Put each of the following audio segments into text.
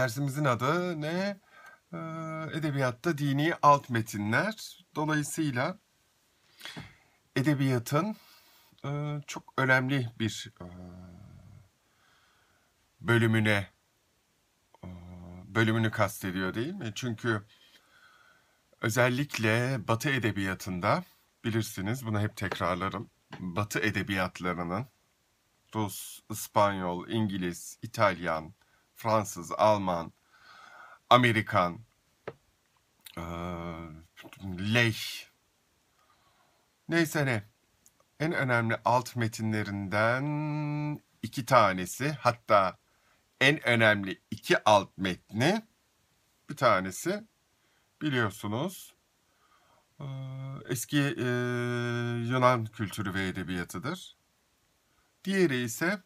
dersimizin adı ne? Ee, edebiyatta dini alt metinler. Dolayısıyla edebiyatın e, çok önemli bir e, bölümüne e, bölümünü kastediyor değil mi? Çünkü özellikle Batı edebiyatında bilirsiniz bunu hep tekrarlarım. Batı edebiyatlarının Rus, İspanyol, İngiliz, İtalyan, Fransız, Alman, Amerikan, e, Leh, neyse ne. En önemli alt metinlerinden iki tanesi hatta en önemli iki alt metni bir tanesi biliyorsunuz eski Yunan kültürü ve edebiyatıdır. Diğeri ise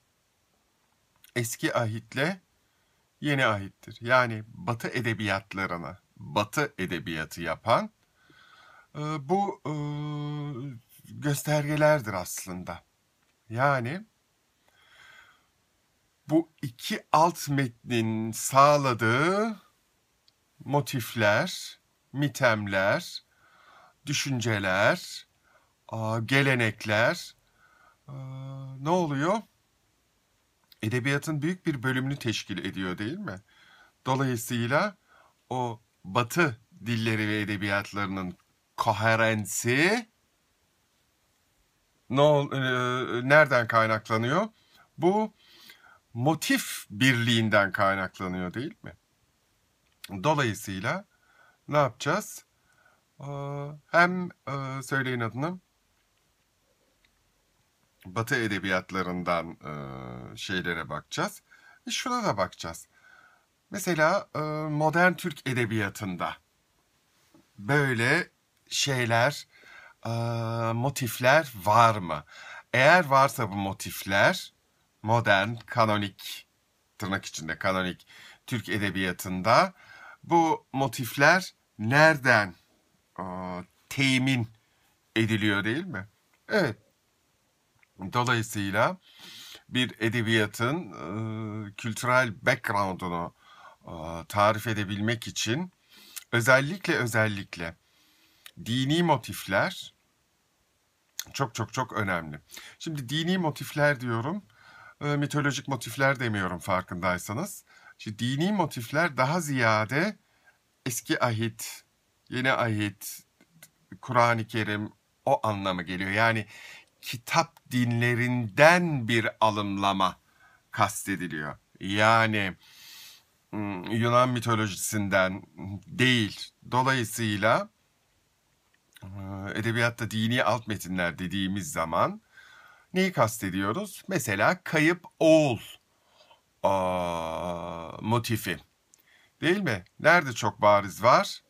eski ahitle yeni ahittir. Yani Batı edebiyatlarına, Batı edebiyatı yapan e, bu e, göstergelerdir aslında. Yani bu iki alt metnin sağladığı motifler, mitemler, düşünceler, gelenekler e, ne oluyor? edebiyatın büyük bir bölümünü teşkil ediyor değil mi? Dolayısıyla o batı dilleri ve edebiyatlarının koherensi ne, e, nereden kaynaklanıyor? Bu motif birliğinden kaynaklanıyor değil mi? Dolayısıyla ne yapacağız? Hem e, söyleyin adını Batı edebiyatlarından e, şeylere bakacağız. E şuna da bakacağız. Mesela e, modern Türk edebiyatında böyle şeyler, e, motifler var mı? Eğer varsa bu motifler modern, kanonik, tırnak içinde kanonik Türk edebiyatında bu motifler nereden e, temin ediliyor değil mi? Evet. Dolayısıyla bir edebiyatın e, kültürel background'unu e, tarif edebilmek için özellikle özellikle dini motifler çok çok çok önemli. Şimdi dini motifler diyorum, e, mitolojik motifler demiyorum farkındaysanız. Şimdi dini motifler daha ziyade eski ahit, yeni ahit, Kur'an-ı Kerim o anlamı geliyor. Yani kitap dinlerinden bir alımlama kastediliyor. Yani Yunan mitolojisinden değil. Dolayısıyla edebiyatta dini alt metinler dediğimiz zaman neyi kastediyoruz? Mesela kayıp oğul Aa, motifi. Değil mi? Nerede çok bariz var?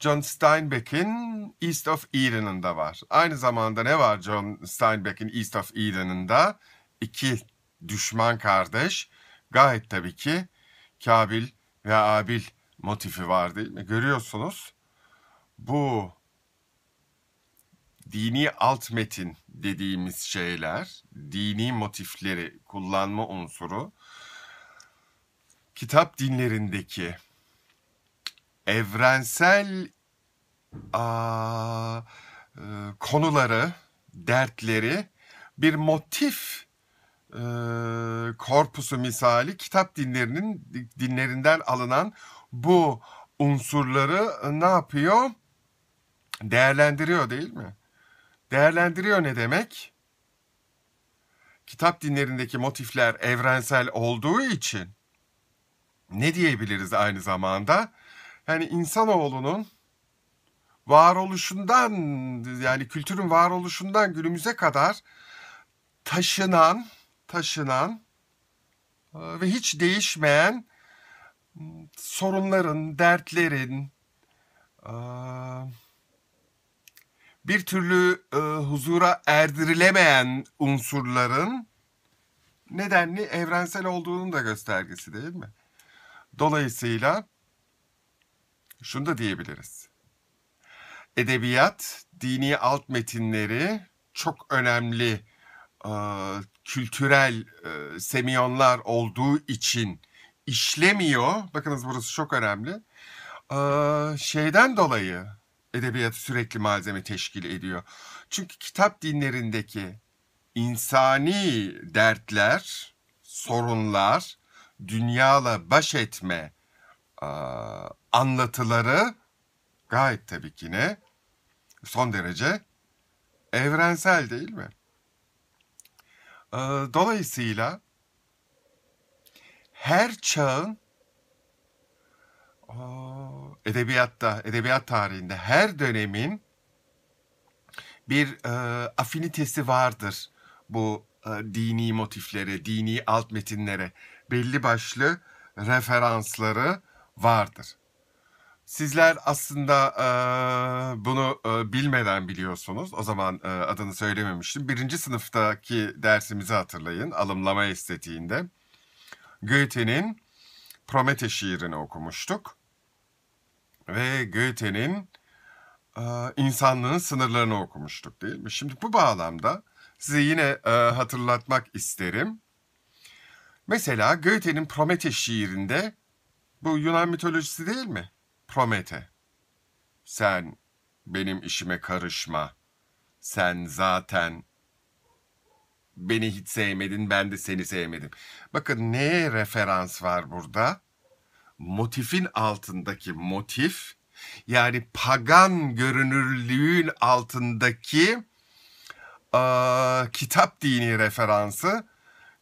John Steinbeck'in East of Eden'ında var. Aynı zamanda ne var John Steinbeck'in East of Eden'ında? İki düşman kardeş. Gayet tabii ki Kabil ve Abil motifi var değil mi? Görüyorsunuz bu dini alt metin dediğimiz şeyler, dini motifleri, kullanma unsuru kitap dinlerindeki evrensel a, e, konuları, dertleri bir motif e, korpusu misali kitap dinlerinin dinlerinden alınan bu unsurları ne yapıyor? Değerlendiriyor değil mi? Değerlendiriyor ne demek? Kitap dinlerindeki motifler evrensel olduğu için ne diyebiliriz aynı zamanda? Yani insanoğlunun varoluşundan yani kültürün varoluşundan günümüze kadar taşınan taşınan e, ve hiç değişmeyen sorunların, dertlerin e, bir türlü e, huzura erdirilemeyen unsurların nedenli evrensel olduğunun da göstergesi değil mi? Dolayısıyla şunu da diyebiliriz edebiyat, dini alt metinleri çok önemli e, kültürel e, semiyonlar olduğu için işlemiyor. Bakınız burası çok önemli. E, şeyden dolayı edebiyatı sürekli malzeme teşkil ediyor. Çünkü kitap dinlerindeki insani dertler, sorunlar, dünyala baş etme anlatıları gayet tabii ki ne son derece evrensel değil mi? Ee, dolayısıyla her çağın edebiyatta, edebiyat tarihinde her dönemin bir e, afinitesi vardır bu e, dini motiflere, dini alt metinlere belli başlı referansları vardır. Sizler aslında e, bunu e, bilmeden biliyorsunuz. O zaman e, adını söylememiştim. Birinci sınıftaki dersimizi hatırlayın. Alımlama estetiğinde. Goethe'nin Prometheus şiirini okumuştuk. Ve Goethe'nin e, insanlığın sınırlarını okumuştuk değil mi? Şimdi bu bağlamda size yine e, hatırlatmak isterim. Mesela Goethe'nin Prometheus şiirinde bu Yunan mitolojisi değil mi? Promete, sen benim işime karışma. Sen zaten beni hiç sevmedin, ben de seni sevmedim. Bakın neye referans var burada? Motifin altındaki motif, yani pagan görünürlüğün altındaki e, kitap dini referansı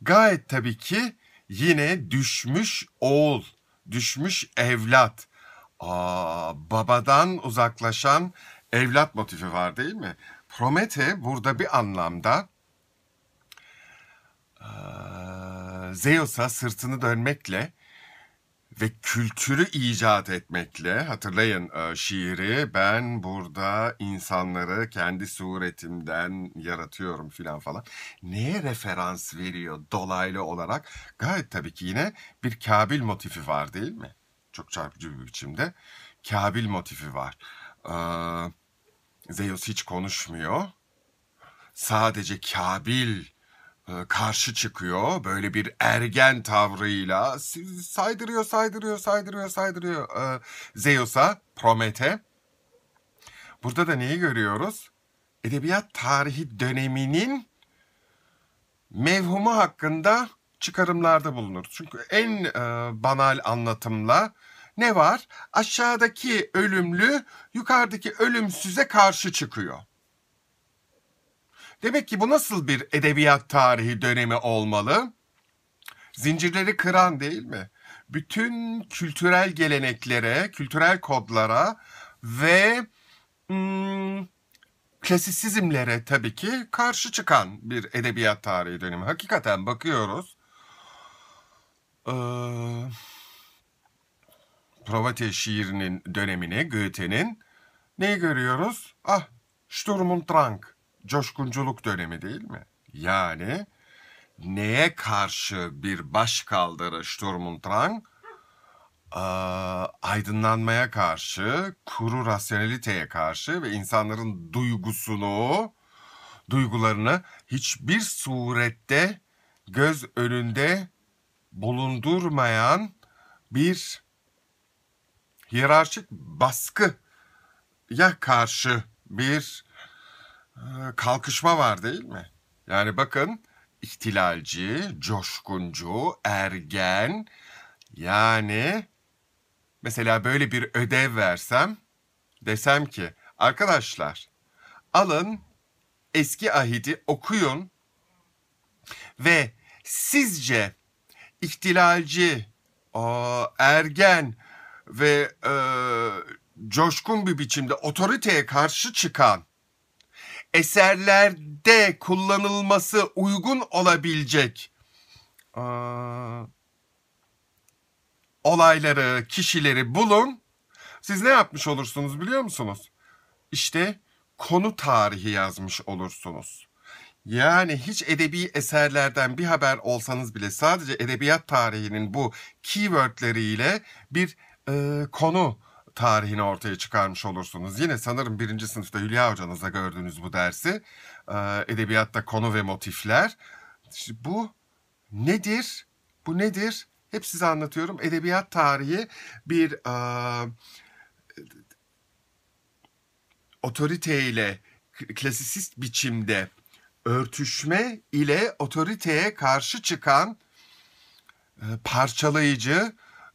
gayet tabii ki yine düşmüş oğul, düşmüş evlat Aa, babadan uzaklaşan evlat motifi var değil mi? Promete burada bir anlamda Zeus'a sırtını dönmekle ve kültürü icat etmekle hatırlayın e, şiiri ben burada insanları kendi suretimden yaratıyorum filan falan. Neye referans veriyor dolaylı olarak? Gayet tabii ki yine bir Kabil motifi var değil mi? çok çarpıcı bir biçimde. Kabil motifi var. Ee, Zeus hiç konuşmuyor. Sadece Kabil e, karşı çıkıyor böyle bir ergen tavrıyla saydırıyor saydırıyor saydırıyor saydırıyor ee, Zeus'a Promete. Burada da neyi görüyoruz? Edebiyat tarihi döneminin mevhumu hakkında çıkarımlarda bulunur. Çünkü en e, banal anlatımla ne var? Aşağıdaki ölümlü yukarıdaki ölümsüze karşı çıkıyor. Demek ki bu nasıl bir edebiyat tarihi dönemi olmalı? Zincirleri kıran değil mi? Bütün kültürel geleneklere, kültürel kodlara ve hmm, klasisizmlere tabii ki karşı çıkan bir edebiyat tarihi dönemi. Hakikaten bakıyoruz ee, şiirinin dönemine Goethe'nin neyi görüyoruz? Ah, Sturm und Drang, coşkunculuk dönemi değil mi? Yani neye karşı bir baş kaldırı Sturm und Drang? Ee, aydınlanmaya karşı, kuru rasyoneliteye karşı ve insanların duygusunu, duygularını hiçbir surette göz önünde bulundurmayan bir hiyerarşik baskı ya karşı bir e, kalkışma var değil mi? Yani bakın ihtilalci, coşkuncu, ergen yani mesela böyle bir ödev versem desem ki arkadaşlar alın eski ahidi okuyun ve sizce ihtilalci, ergen ve e, coşkun bir biçimde otoriteye karşı çıkan eserlerde kullanılması uygun olabilecek olayları, kişileri bulun. Siz ne yapmış olursunuz biliyor musunuz? İşte konu tarihi yazmış olursunuz. Yani hiç edebi eserlerden bir haber olsanız bile sadece edebiyat tarihinin bu keywordleriyle bir e, konu tarihini ortaya çıkarmış olursunuz. Yine sanırım birinci sınıfta Hülya hocanızda gördüğünüz bu dersi. E, edebiyatta konu ve motifler. İşte bu nedir? Bu nedir? Hep size anlatıyorum. Edebiyat tarihi bir e, otoriteyle klasisist biçimde örtüşme ile otoriteye karşı çıkan e, parçalayıcı,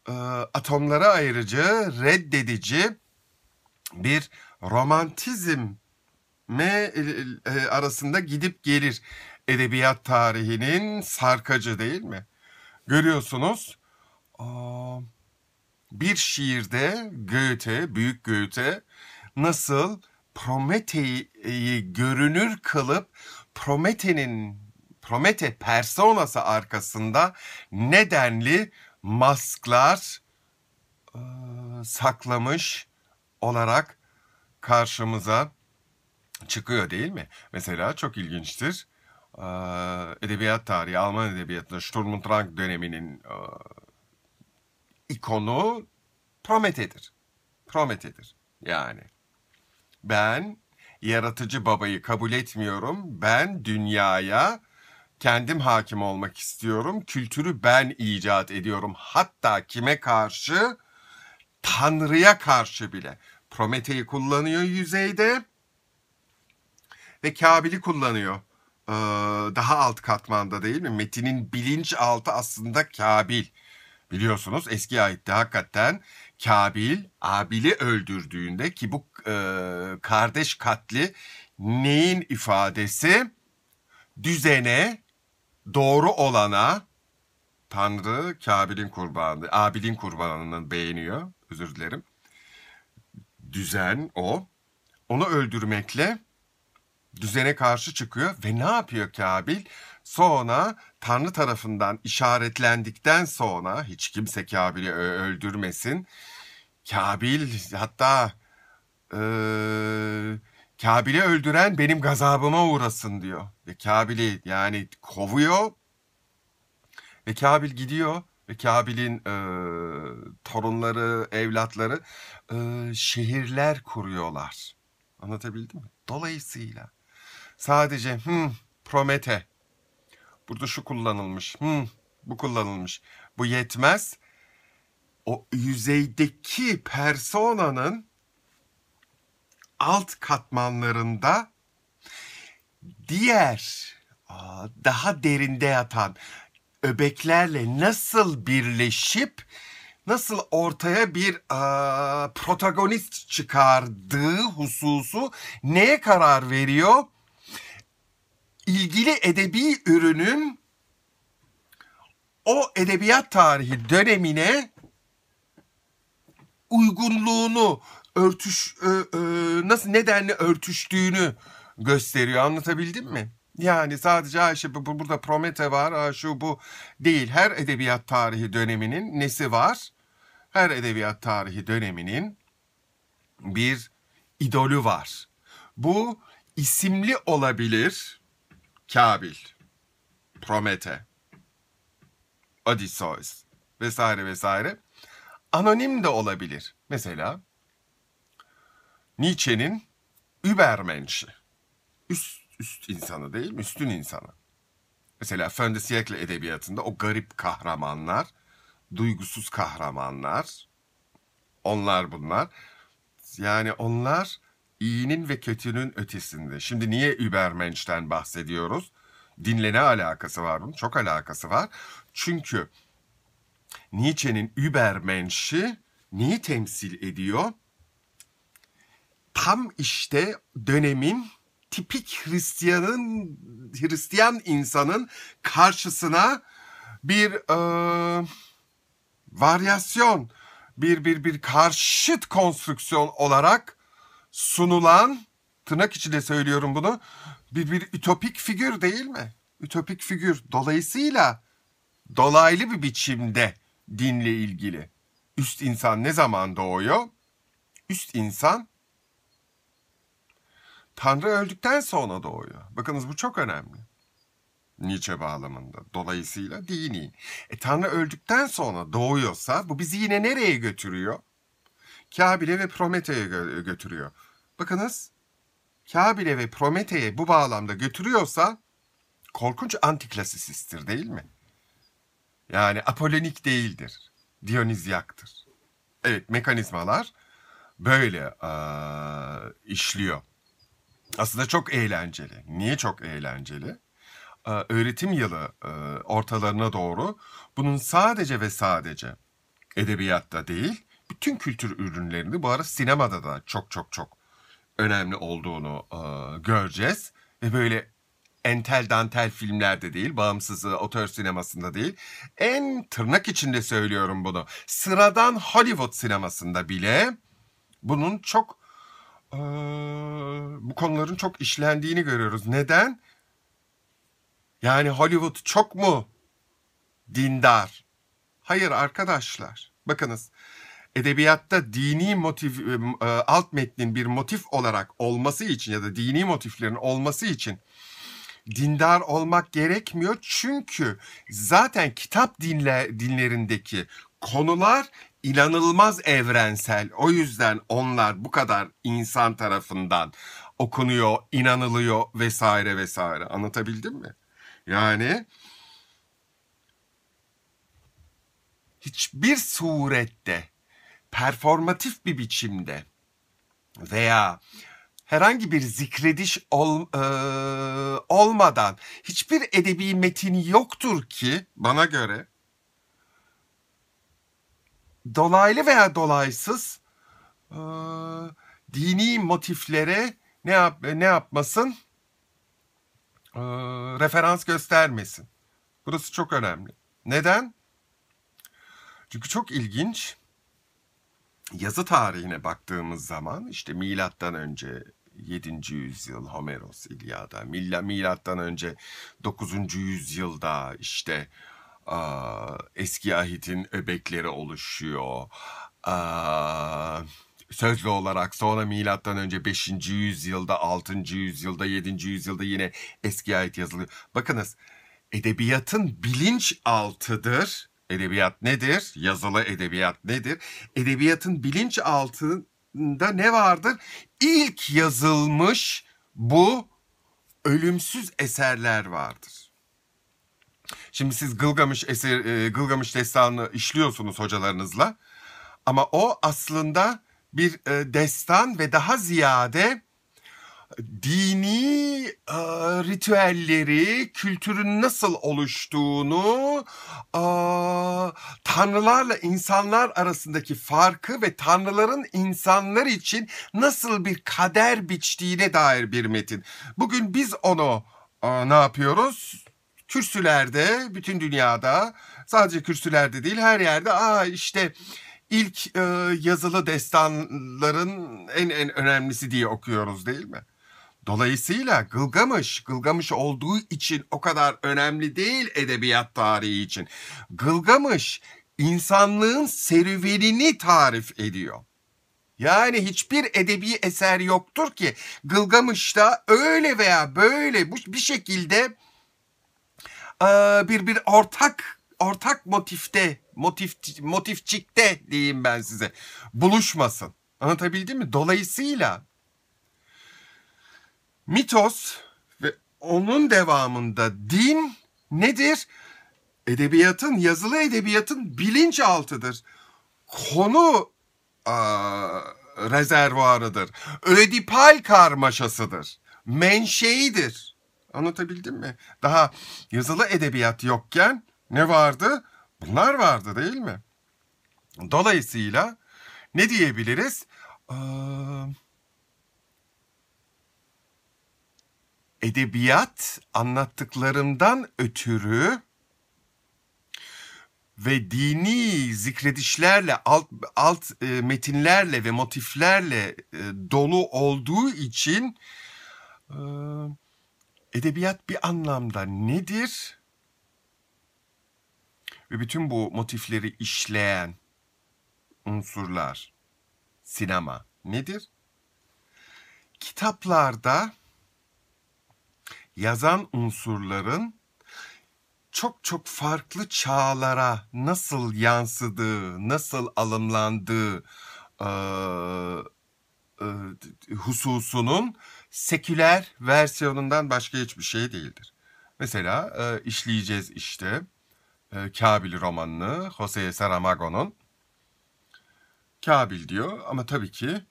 e, atomlara ayırıcı, reddedici bir romantizm me e, e arasında gidip gelir edebiyat tarihinin sarkacı değil mi? Görüyorsunuz bir şiirde Goethe, büyük Goethe nasıl Prometheus'i görünür kılıp Promete'nin Promete personası arkasında nedenli masklar e, saklamış olarak karşımıza çıkıyor değil mi? Mesela çok ilginçtir. E, edebiyat tarihi, Alman edebiyatında Sturm und Drang döneminin e, ikonu Promete'dir. Promete'dir yani. Ben yaratıcı babayı kabul etmiyorum. Ben dünyaya kendim hakim olmak istiyorum. Kültürü ben icat ediyorum. Hatta kime karşı? Tanrı'ya karşı bile. Promete'yi kullanıyor yüzeyde ve Kabil'i kullanıyor. Ee, daha alt katmanda değil mi? Metinin bilinç altı aslında Kabil. Biliyorsunuz eski ayette hakikaten Kabil Abil'i öldürdüğünde ki bu e, kardeş katli neyin ifadesi? Düzene, doğru olana Tanrı Kabil'in kurbanı, Abil'in kurbanını beğeniyor. Özür dilerim. Düzen o. Onu öldürmekle düzene karşı çıkıyor ve ne yapıyor Kabil? Sonra Tanrı tarafından işaretlendikten sonra hiç kimse Kabil'i öldürmesin. Kabil hatta e, Kabil'i öldüren benim gazabıma uğrasın diyor. Ve Kabil'i yani kovuyor ve Kabil gidiyor ve Kabil'in e, torunları, evlatları e, şehirler kuruyorlar. Anlatabildim mi? Dolayısıyla sadece hmm, Promete Burada şu kullanılmış. Hmm, bu kullanılmış. Bu yetmez. O yüzeydeki personanın alt katmanlarında diğer daha derinde yatan öbeklerle nasıl birleşip nasıl ortaya bir e, protagonist çıkardığı hususu neye karar veriyor? ilgili edebi ürünün o edebiyat tarihi dönemine uygunluğunu örtüş e, e, nasıl nedenle örtüştüğünü gösteriyor. Anlatabildim mi? Yani sadece Ayşe burada Promete var, ha şu bu değil. Her edebiyat tarihi döneminin nesi var? Her edebiyat tarihi döneminin bir idolü var. Bu isimli olabilir. Kabil, Promete, Odysseus vesaire vesaire. Anonim de olabilir. Mesela Nietzsche'nin Übermensch'i. Üst, üst insanı değil, üstün insanı. Mesela Fön edebiyatında o garip kahramanlar, duygusuz kahramanlar, onlar bunlar. Yani onlar iyinin ve kötünün ötesinde. Şimdi niye Übermensch'ten bahsediyoruz? Dinlene alakası var bunun? Çok alakası var. Çünkü Nietzsche'nin Übermensch'i neyi temsil ediyor? Tam işte dönemin tipik Hristiyanın Hristiyan insanın karşısına bir e, varyasyon, bir bir bir karşıt konstrüksiyon olarak sunulan tırnak içinde söylüyorum bunu bir, bir ütopik figür değil mi? Ütopik figür. Dolayısıyla dolaylı bir biçimde dinle ilgili. Üst insan ne zaman doğuyor? Üst insan Tanrı öldükten sonra doğuyor. Bakınız bu çok önemli. Nietzsche bağlamında. Dolayısıyla dini. E, Tanrı öldükten sonra doğuyorsa bu bizi yine nereye götürüyor? Kabil'e ve Promete'ye gö götürüyor. Bakınız Kabil'e ve Promete'ye bu bağlamda götürüyorsa korkunç antiklasisisttir değil mi? Yani apolenik değildir. Dionizyaktır. Evet mekanizmalar böyle aa, işliyor. Aslında çok eğlenceli. Niye çok eğlenceli? Aa, öğretim yılı e, ortalarına doğru bunun sadece ve sadece edebiyatta değil bütün kültür ürünlerini bu ara sinemada da çok çok çok önemli olduğunu e, göreceğiz. Ve böyle entel dantel filmlerde değil, bağımsız otör sinemasında değil. En tırnak içinde söylüyorum bunu. Sıradan Hollywood sinemasında bile bunun çok e, bu konuların çok işlendiğini görüyoruz. Neden? Yani Hollywood çok mu dindar? Hayır arkadaşlar. Bakınız edebiyatta dini motif e, e, alt metnin bir motif olarak olması için ya da dini motiflerin olması için dindar olmak gerekmiyor. Çünkü zaten kitap dinle, dinlerindeki konular inanılmaz evrensel. O yüzden onlar bu kadar insan tarafından okunuyor, inanılıyor vesaire vesaire. Anlatabildim mi? Yani hiçbir surette performatif bir biçimde veya herhangi bir zikrediş ol, e, olmadan hiçbir edebi metin yoktur ki bana göre dolaylı veya dolaysız e, dini motiflere ne yap ne yapmasın e, referans göstermesin. Burası çok önemli. Neden? Çünkü çok ilginç yazı tarihine baktığımız zaman işte milattan önce 7. yüzyıl Homeros İlyada, Milla, milattan önce 9. yüzyılda işte eski ahitin öbekleri oluşuyor. sözlü olarak sonra milattan önce 5. yüzyılda, 6. yüzyılda, 7. yüzyılda yine eski ayet yazılıyor. Bakınız edebiyatın bilinç altıdır Edebiyat nedir? Yazılı edebiyat nedir? Edebiyatın bilinç altında ne vardır? İlk yazılmış bu ölümsüz eserler vardır. Şimdi siz Gılgamış eser e, Gılgamış destanını işliyorsunuz hocalarınızla. Ama o aslında bir e, destan ve daha ziyade dini e, ritüelleri, kültürün nasıl oluştuğunu, e, tanrılarla insanlar arasındaki farkı ve tanrıların insanlar için nasıl bir kader biçtiğine dair bir metin. Bugün biz onu e, ne yapıyoruz? Kürsülerde, bütün dünyada, sadece kürsülerde değil her yerde aa işte ilk e, yazılı destanların en en önemlisi diye okuyoruz değil mi? Dolayısıyla Gılgamış, Gılgamış olduğu için o kadar önemli değil edebiyat tarihi için. Gılgamış insanlığın serüvenini tarif ediyor. Yani hiçbir edebi eser yoktur ki Gılgamış'ta öyle veya böyle bir şekilde bir bir ortak ortak motifte, motif motifçikte diyeyim ben size buluşmasın. Anlatabildim mi? Dolayısıyla mitos ve onun devamında din nedir? Edebiyatın, yazılı edebiyatın bilinçaltıdır. Konu aa, rezervuarıdır. Ödipal karmaşasıdır. Menşeidir. Anlatabildim mi? Daha yazılı edebiyat yokken ne vardı? Bunlar vardı değil mi? Dolayısıyla ne diyebiliriz? Ee, edebiyat anlattıklarından ötürü ve dini zikredişlerle, alt, alt e, metinlerle ve motiflerle e, dolu olduğu için e, edebiyat bir anlamda nedir? Ve bütün bu motifleri işleyen unsurlar, sinema nedir? Kitaplarda yazan unsurların çok çok farklı çağlara nasıl yansıdığı, nasıl alımlandığı e, e, hususunun seküler versiyonundan başka hiçbir şey değildir. Mesela e, işleyeceğiz işte e, Kabil romanını Jose Saramago'nun. Kabil diyor ama tabii ki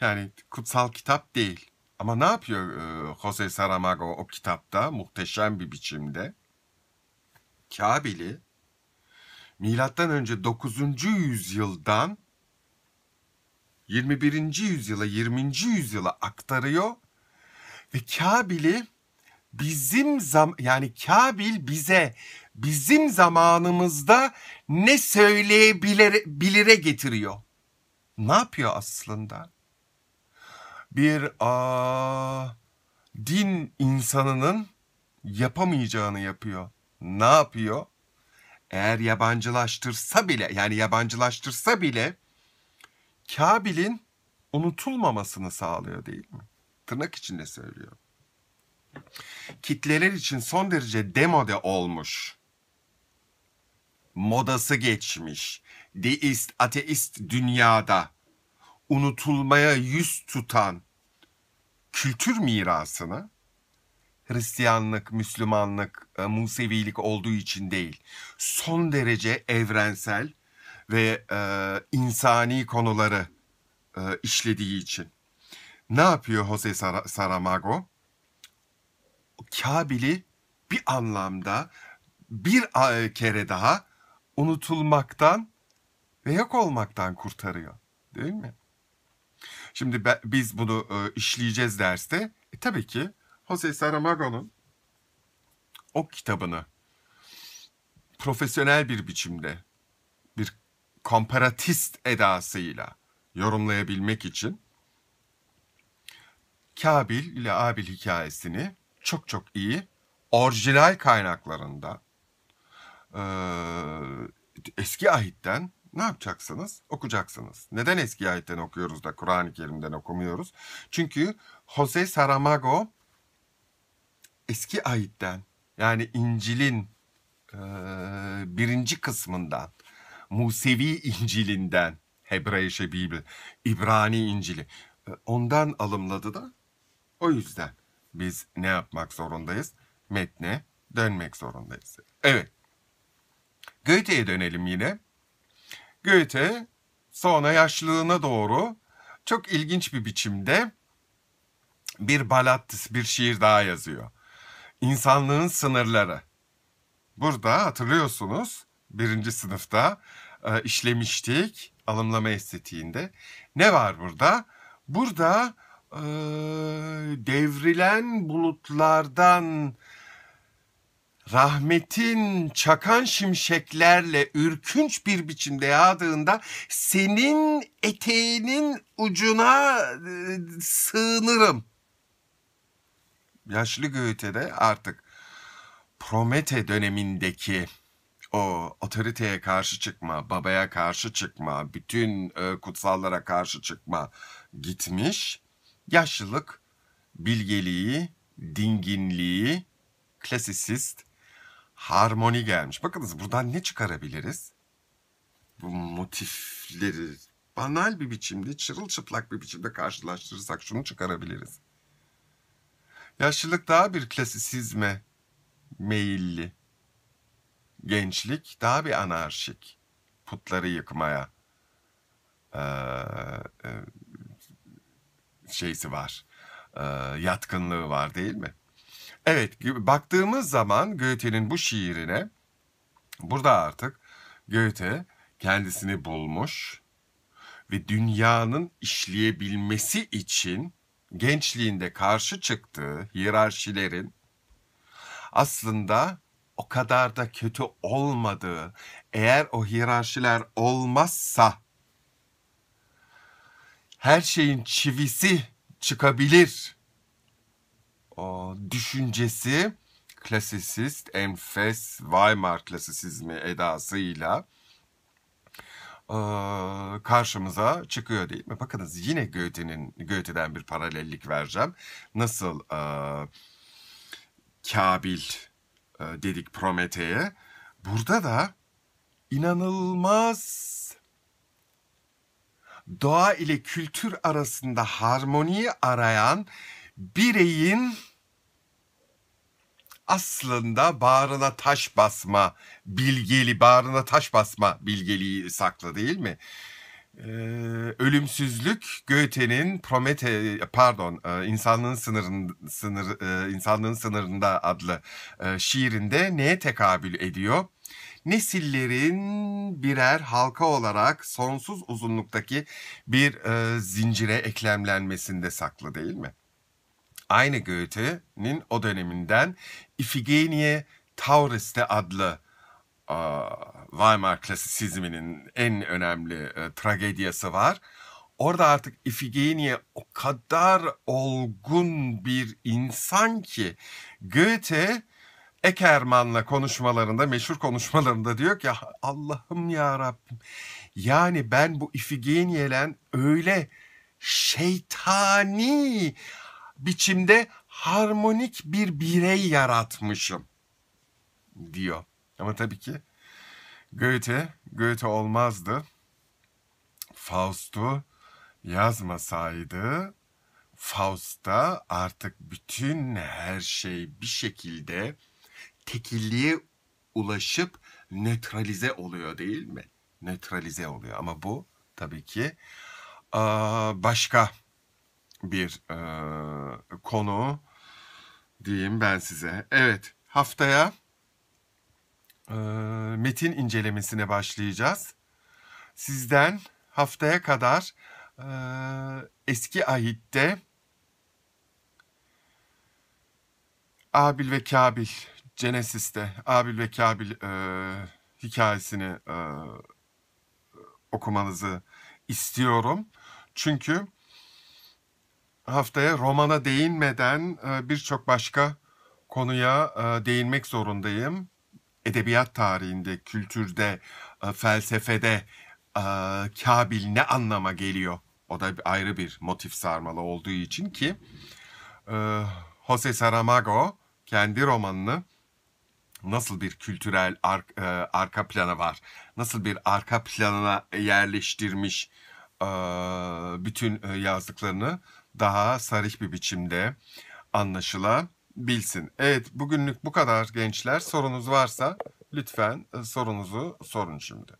yani kutsal kitap değil. Ama ne yapıyor e, Jose Saramago o kitapta muhteşem bir biçimde? Kabil'i milattan önce 9. yüzyıldan 21. yüzyıla 20. yüzyıla aktarıyor ve Kabil'i bizim zam yani Kabil bize bizim zamanımızda ne söyleyebilire bilire getiriyor. Ne yapıyor aslında? bir a din insanının yapamayacağını yapıyor. Ne yapıyor? Eğer yabancılaştırsa bile yani yabancılaştırsa bile Kabil'in unutulmamasını sağlıyor değil mi? Tırnak içinde söylüyor. Kitleler için son derece demode olmuş. Modası geçmiş. Deist, ateist dünyada unutulmaya yüz tutan kültür mirasını Hristiyanlık, Müslümanlık, e, Musevilik olduğu için değil, son derece evrensel ve e, insani konuları e, işlediği için. Ne yapıyor Jose Sar- Saramago? Kabil'i bir anlamda bir kere daha unutulmaktan ve yok olmaktan kurtarıyor. Değil mi? Şimdi ben, biz bunu e, işleyeceğiz derste. E, tabii ki Jose Saramago'nun o kitabını profesyonel bir biçimde bir komparatist edasıyla yorumlayabilmek için Kabil ile Abil hikayesini çok çok iyi orijinal kaynaklarında e, eski ahitten ne yapacaksınız? Okuyacaksınız. Neden eski ayetten okuyoruz da Kur'an-ı Kerim'den okumuyoruz? Çünkü Jose Saramago eski ayetten yani İncil'in e, birinci kısmından, Musevi İncil'inden, Hebrayeşe Bibli, İbrani İncil'i ondan alımladı da o yüzden biz ne yapmak zorundayız? Metne dönmek zorundayız. Evet. Goethe'ye dönelim yine. Goethe sonra yaşlılığına doğru çok ilginç bir biçimde bir balat, bir şiir daha yazıyor. İnsanlığın sınırları. Burada hatırlıyorsunuz birinci sınıfta e, işlemiştik alımlama estetiğinde. Ne var burada? Burada e, devrilen bulutlardan rahmetin çakan şimşeklerle ürkünç bir biçimde yağdığında senin eteğinin ucuna e, sığınırım. Yaşlı Goethe de artık Promete dönemindeki o otoriteye karşı çıkma, babaya karşı çıkma, bütün e, kutsallara karşı çıkma gitmiş. Yaşlılık bilgeliği, dinginliği, klasisist harmoni gelmiş. Bakınız buradan ne çıkarabiliriz? Bu motifleri banal bir biçimde, çırılçıplak bir biçimde karşılaştırırsak şunu çıkarabiliriz. Yaşlılık daha bir klasisizme meyilli. Gençlik daha bir anarşik. Putları yıkmaya ee, şeysi var. Ee, yatkınlığı var değil mi? Evet baktığımız zaman Goethe'nin bu şiirine burada artık Goethe kendisini bulmuş ve dünyanın işleyebilmesi için gençliğinde karşı çıktığı hiyerarşilerin aslında o kadar da kötü olmadığı, eğer o hiyerarşiler olmazsa her şeyin çivisi çıkabilir düşüncesi klasisist, enfes, Weimar klasisizmi edasıyla karşımıza çıkıyor değil mi? Bakınız yine Goethe'nin Goethe'den bir paralellik vereceğim. Nasıl e, Kabil e, dedik Promete'ye. Burada da inanılmaz doğa ile kültür arasında harmoniyi arayan bireyin aslında bağrına taş basma bilgeli bağrına taş basma bilgeliği saklı değil mi? Ee, ölümsüzlük Goethe'nin Promete pardon e, insanlığın sınırın sınır e, insanlığın sınırında adlı e, şiirinde neye tekabül ediyor? Nesillerin birer halka olarak sonsuz uzunluktaki bir e, zincire eklemlenmesinde saklı değil mi? Aynı Goethe'nin o döneminden Ifigenie Tauriste adlı Weimar klasisizminin en önemli e, tragediyası var. Orada artık Ifigenie o kadar olgun bir insan ki Goethe Ekerman'la konuşmalarında, meşhur konuşmalarında diyor ki Allah'ım ya Rabbim. Yani ben bu Ifigenie'len öyle şeytani biçimde harmonik bir birey yaratmışım diyor. Ama tabii ki Goethe, Goethe olmazdı. Faust'u yazmasaydı Fausta artık bütün her şey bir şekilde tekilliğe ulaşıp nötralize oluyor değil mi? Nötralize oluyor ama bu tabii ki başka bir e, konu diyeyim ben size. Evet haftaya e, metin incelemesine başlayacağız. Sizden haftaya kadar e, eski ahitte Abil ve Kabil Genesis'te Abil ve Kabil e, hikayesini e, okumanızı istiyorum. Çünkü haftaya romana değinmeden e, birçok başka konuya e, değinmek zorundayım. Edebiyat tarihinde, kültürde, e, felsefede Kabil ne anlama geliyor? O da ayrı bir motif sarmalı olduğu için ki Jose Saramago kendi romanını nasıl bir kültürel ar, arka planı var, nasıl bir arka planına yerleştirmiş bütün yazdıklarını daha sarih bir biçimde anlaşılabilsin. Evet bugünlük bu kadar gençler. Sorunuz varsa lütfen e, sorunuzu sorun şimdi.